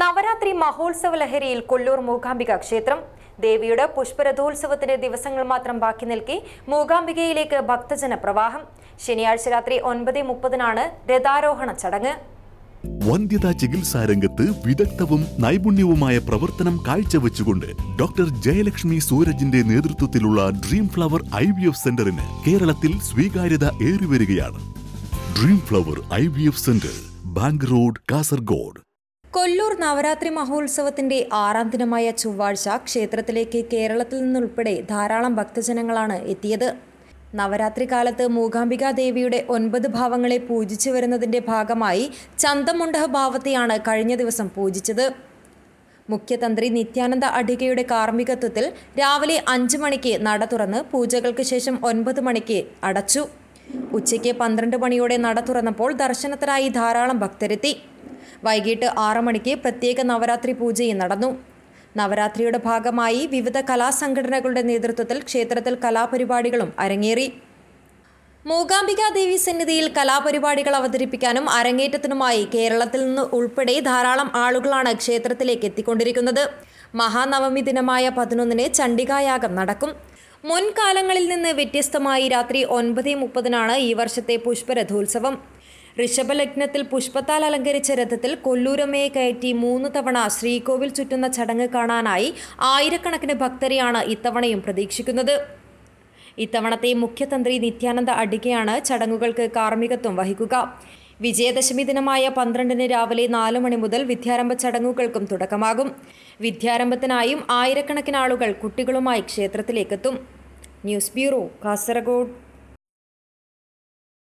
നവരാത്രി മഹോത്സവ ലഹരിയിൽ കൊല്ലൂർ മൂകാംബിക ക്ഷേത്രം ദേവിയുടെ പുഷ്പരഥോത്സവത്തിന്റെ ദിവസങ്ങൾ മാത്രം ബാക്കി നിൽക്കി മൂകാംബികയിലേക്ക് ഭക്തജന പ്രവാഹം ശനിയാഴ്ച രാത്രി ഒൻപത് മുപ്പതിനാണ് രഥാരോഹണ ചടങ്ങ് വന്ധ്യതാ രംഗത്ത് വിദഗ്ധവും നൈപുണ്യവുമായ പ്രവർത്തനം കാഴ്ചവെച്ചുകൊണ്ട് ഡോക്ടർ ജയലക്ഷ്മി സൂരജിന്റെ നേതൃത്വത്തിലുള്ള dream flower I V F സെന്ററിന് കേരളത്തിൽ സ്വീകാര്യത ഏറിവരികയാണ് dream flower I V F centre bank road Kasaragod Kollur Navaratri മഹോത്സവത്തിന്റെ ആറാം ദിനമായ ചൊവ്വാഴ്ച ക്ഷേത്രത്തിലേക്ക് കേരളത്തിൽ നിന്നുൾപ്പെടെ ധാരാളം ഭക്തജനങ്ങളാണ് എത്തിയത് നവരാത്രി കാലത്ത് മൂകാംബിക ദേവിയുടെ ഒൻപത് ഭാവങ്ങളെ പൂജിച്ചു വരുന്നതിന്റെ ഭാഗമായി ചന്തമുണ്ട ഭാവത്തെയാണ് കഴിഞ്ഞ ദിവസം പൂജിച്ചത് മുഖ്യതന്ത്രി നിത്യാനന്ദ അഡികയുടെ കാർമ്മികത്വത്തിൽ രാവിലെ അഞ്ച് മണിക്ക് നട തുറന്ന് പൂജകൾക്ക് ശേഷം ഒൻപത് മണിക്ക് അടച്ചു ഉച്ചയ്ക്ക് പന്ത്രണ്ട് മണിയോടെ നട തുറന്നപ്പോൾ ദർശനത്തിനായി ധാരാളം ഭക്തരെത്തി വൈകിട്ട് ആറ് മണിക്ക് പ്രത്യേക നവരാത്രി പൂജയും നടന്നു നവരാത്രിയുടെ ഭാഗമായി വിവിധ കലാസംഘടനകളുടെ നേതൃത്വത്തിൽ ക്ഷേത്രത്തിൽ കലാപരിപാടികളും അരങ്ങേറി മൂകാംബികാദേവി സന്നിധിയിൽ കലാപരിപാടികൾ അവതരിപ്പിക്കാനും അരങ്ങേറ്റത്തിനുമായി കേരളത്തിൽ നിന്ന് ഉൾപ്പെടെ ധാരാളം ആളുകളാണ് ക്ഷേത്രത്തിലേക്ക് എത്തിക്കൊണ്ടിരിക്കുന്നത് മഹാനവമി ദിനമായ പതിനൊന്നിന് ചണ്ഡികായാഗം നടക്കും മുൻകാലങ്ങളിൽ നിന്ന് വ്യത്യസ്തമായി രാത്രി ഒൻപത് മുപ്പതിനാണ് ഈ വർഷത്തെ പുഷ്പരഥോത്സവം ഋഷഭലഗ്നത്തിൽ പുഷ്പത്താൽ അലങ്കരിച്ച രഥത്തിൽ കൊല്ലൂരമ്മയെ കയറ്റി മൂന്ന് തവണ ശ്രീകോവിൽ ചുറ്റുന്ന ചടങ്ങ് കാണാനായി ആയിരക്കണക്കിന് ഭക്തരെയാണ് ഇത്തവണയും പ്രതീക്ഷിക്കുന്നത് ഇത്തവണത്തെ മുഖ്യതന്ത്രി നിത്യാനന്ദ അടികയാണ് ചടങ്ങുകൾക്ക് കാർമ്മികത്വം വഹിക്കുക വിജയദശമി ദിനമായ പന്ത്രണ്ടിന് രാവിലെ നാല് മണി മുതൽ വിദ്യാരംഭ ചടങ്ങുകൾക്കും തുടക്കമാകും വിദ്യാരംഭത്തിനായും ആയിരക്കണക്കിന് ആളുകൾ കുട്ടികളുമായി ക്ഷേത്രത്തിലേക്കെത്തും ന്യൂസ് ബ്യൂറോ കാസർഗോഡ്